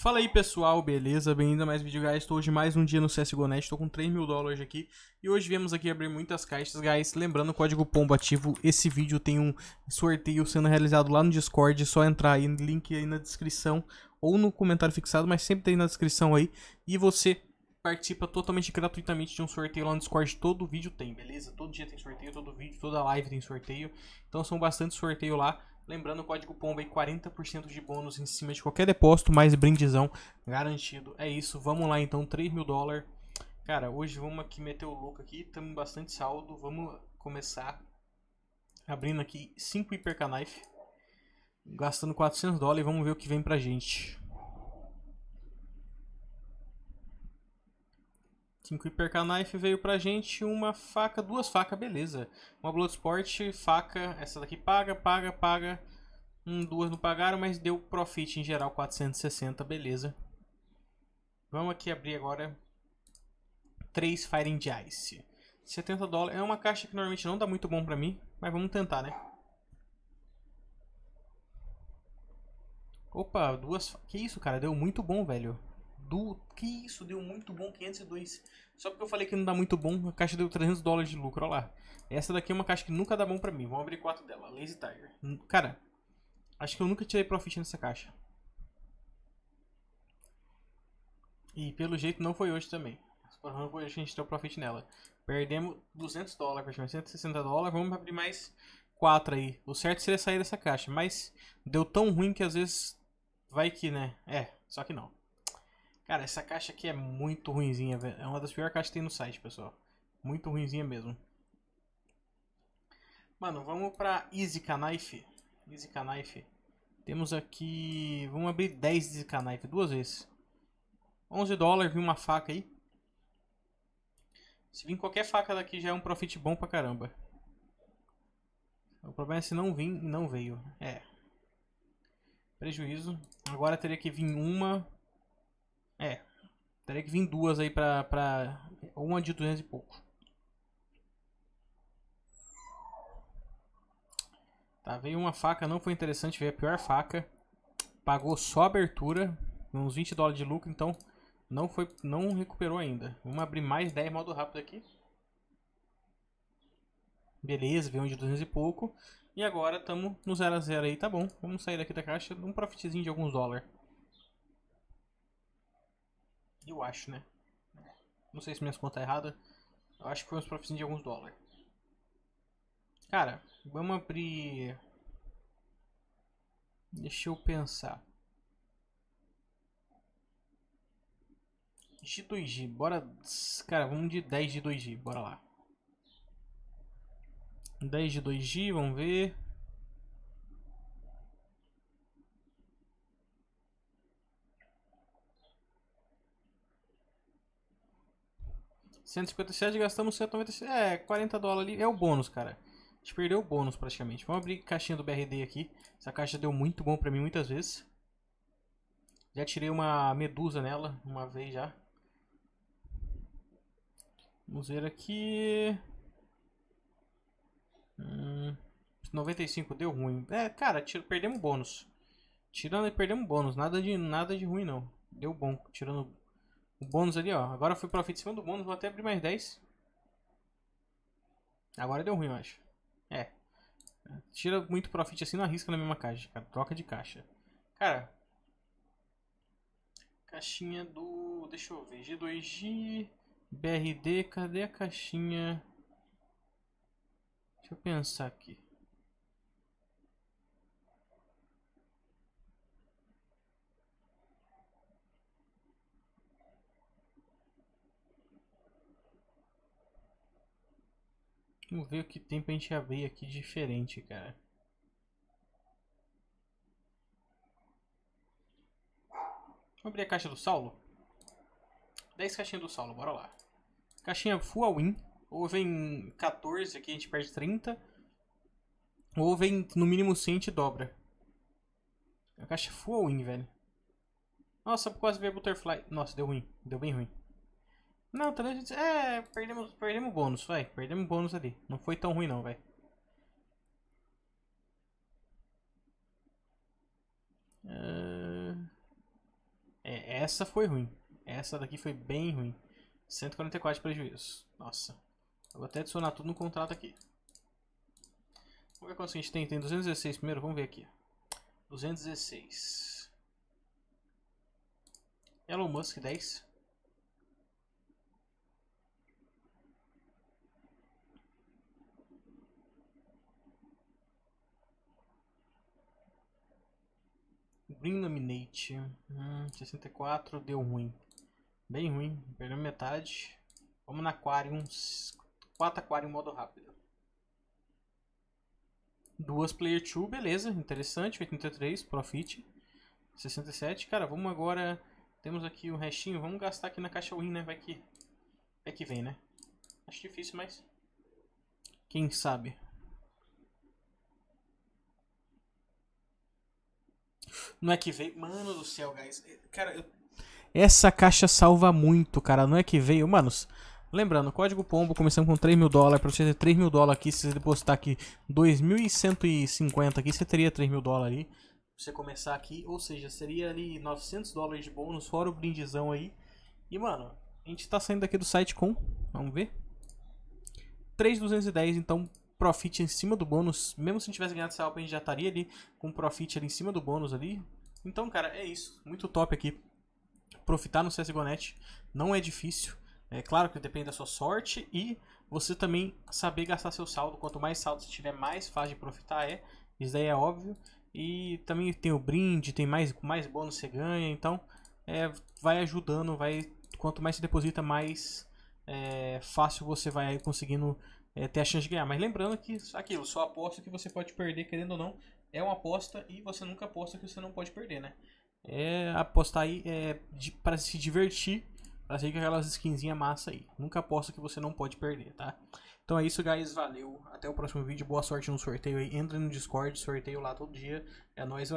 Fala aí pessoal, beleza? Bem-vindo a mais vídeo, guys. Estou hoje mais um dia no CSGO.net, estou com 3 mil dólares aqui. E hoje viemos aqui abrir muitas caixas, guys. Lembrando, código POMBO ativo. Esse vídeo tem um sorteio sendo realizado lá no Discord, é só entrar aí, link aí na descrição ou no comentário fixado, mas sempre tem na descrição aí. E você participa totalmente gratuitamente de um sorteio lá no Discord. Todo vídeo tem, beleza? Todo dia tem sorteio, todo vídeo, toda live tem sorteio. Então são bastante sorteio lá. Lembrando, o código POMBA e 40% de bônus em cima de qualquer depósito, mais brindezão garantido. É isso, vamos lá então, 3 mil dólares. Cara, hoje vamos aqui meter o louco aqui, estamos bastante saldo, vamos começar abrindo aqui 5 knife, gastando 400 dólares e vamos ver o que vem pra gente. 5 hyper Knife veio pra gente uma faca, duas facas, beleza. Uma Bloodsport, faca, essa daqui paga, paga, paga. Um, duas não pagaram, mas deu profit em geral 460, beleza. Vamos aqui abrir agora 3 Firing and Ice. 70 dólares, é uma caixa que normalmente não dá muito bom pra mim, mas vamos tentar, né? Opa, duas... Que isso, cara, deu muito bom, velho do que isso deu muito bom, 502. Só porque eu falei que não dá muito bom, a caixa deu 300 dólares de lucro, olha lá. Essa daqui é uma caixa que nunca dá bom pra mim. Vamos abrir quatro dela, Lazy Tiger. Cara, acho que eu nunca tirei profit nessa caixa. E pelo jeito não foi hoje também. Não foi hoje que a gente deu profit nela. Perdemos 200 dólares, 160 dólares. Vamos abrir mais quatro aí. O certo seria sair dessa caixa, mas deu tão ruim que às vezes vai que, né? É, só que não. Cara, essa caixa aqui é muito ruinzinha, velho. É uma das piores caixas que tem no site, pessoal. Muito ruinzinha mesmo. Mano, vamos pra Easy Knife. Easy Knife. Temos aqui... Vamos abrir 10 Easy Knife duas vezes. 11 dólares, vi uma faca aí. Se vir qualquer faca daqui já é um profit bom pra caramba. O problema é se não vir e não veio. É. Prejuízo. Agora teria que vir uma... É. Teria que vir duas aí pra. pra uma de 200 e pouco. Tá, veio uma faca, não foi interessante, veio a pior faca. Pagou só abertura, uns 20 dólares de lucro, então não foi, não recuperou ainda. Vamos abrir mais 10 modo rápido aqui. Beleza, veio um de 200 e pouco. E agora estamos no 0 a 0 aí, tá bom. Vamos sair daqui da caixa, um profitzinho de alguns dólares. Eu acho, né? Não sei se minhas contas é errada. Eu acho que foi uns profissinhos de alguns dólares. Cara, vamos abrir... Deixa eu pensar. De 2G, bora... Cara, vamos de 10 de 2G, bora lá. 10 de 2G, vamos ver. 157, gastamos 197. É, 40 dólares ali. É o bônus, cara. A gente perdeu o bônus praticamente. Vamos abrir caixinha do BRD aqui. Essa caixa deu muito bom pra mim muitas vezes. Já tirei uma medusa nela uma vez já. Vamos ver aqui. Hum, 95 deu ruim. É, cara, tira, perdemos bônus. Tirando, perdemos bônus. Nada de, nada de ruim não. Deu bom, tirando o bônus ali, ó. Agora foi profit em cima do bônus. Vou até abrir mais 10. Agora deu ruim, eu acho. É. Tira muito profit assim, não arrisca na mesma caixa, cara. Troca de caixa. Cara. Caixinha do... Deixa eu ver. G2G... BRD, cadê a caixinha? Deixa eu pensar aqui. Vamos ver o que tem pra gente abrir aqui diferente, cara. Vamos abrir a caixa do Saulo. 10 caixinhas do Saulo, bora lá. Caixinha full win. Ou vem 14 aqui, a gente perde 30. Ou vem no mínimo 100 e dobra. A caixa full win, velho. Nossa, quase veio a Butterfly. Nossa, deu ruim. Deu bem ruim. Não, talvez a gente... É, perdemos, perdemos bônus, vai. Perdemos bônus ali. Não foi tão ruim não, vai. Uh... É, essa foi ruim. Essa daqui foi bem ruim. 144 de prejuízo. Nossa. Eu vou até adicionar tudo no contrato aqui. Vamos ver quanto a gente tem. Tem 216 primeiro. Vamos ver aqui. 216. Elon Musk, 10. Renominate. Hum, 64 deu ruim. Bem ruim, perdeu metade. Vamos na Aquarium. 4 Aquarium modo rápido. Duas Player 2, beleza, interessante. 83, Profit. 67, cara, vamos agora. Temos aqui o restinho, vamos gastar aqui na caixa win, né? Vai que, vai que vem, né? Acho difícil, mas. Quem sabe? Não é que veio. Mano do céu, guys. É, cara, eu... Essa caixa salva muito, cara. Não é que veio. Manos, lembrando, código pombo começando com 3 mil dólares. Pra você ter 3 mil dólares aqui, se você depositar aqui 2.150 aqui, você teria 3 mil dólares ali. Pra você começar aqui, ou seja, seria ali 900 dólares de bônus, fora o brindizão aí. E, mano, a gente tá saindo daqui do site com. Vamos ver. 3.210, então profit em cima do bônus. Mesmo se tivesse ganhado essa Alp, a gente já estaria ali com profit ali em cima do bônus ali. Então, cara, é isso. Muito top aqui. Profitar no CSGONet não é difícil. É claro que depende da sua sorte e você também saber gastar seu saldo. Quanto mais saldo você tiver, mais fácil de profitar é. Isso daí é óbvio. E também tem o brinde, tem mais, mais bônus você ganha. Então, é, vai ajudando, vai... Quanto mais você deposita, mais é, fácil você vai conseguindo é, ter a chance de ganhar. Mas lembrando que aquilo, só aposta que você pode perder, querendo ou não, é uma aposta e você nunca aposta que você não pode perder, né? É apostar aí é, para se divertir, para sair com aquelas skinzinha massa aí. Nunca aposta que você não pode perder, tá? Então é isso, guys. Valeu. Até o próximo vídeo. Boa sorte no sorteio aí. Entra no Discord, sorteio lá todo dia. É nóis, valeu.